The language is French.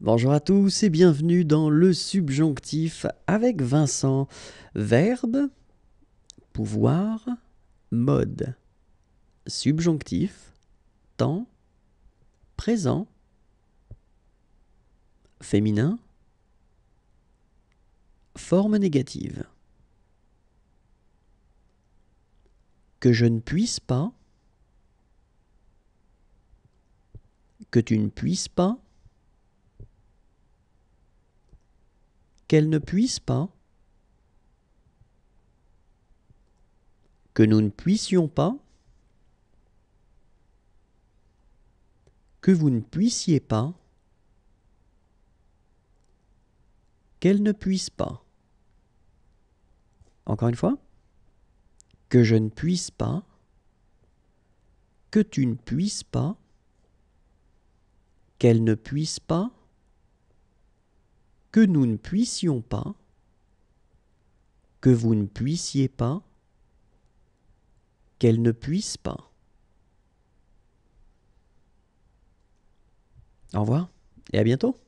Bonjour à tous et bienvenue dans le subjonctif avec Vincent. Verbe, pouvoir, mode. Subjonctif, temps, présent, féminin, forme négative. Que je ne puisse pas, que tu ne puisses pas, qu'elle ne puisse pas, que nous ne puissions pas, que vous ne puissiez pas, qu'elle ne puisse pas. Encore une fois, que je ne puisse pas, que tu ne puisses pas, qu'elle ne puisse pas, que nous ne puissions pas, que vous ne puissiez pas, qu'elle ne puisse pas. Au revoir et à bientôt.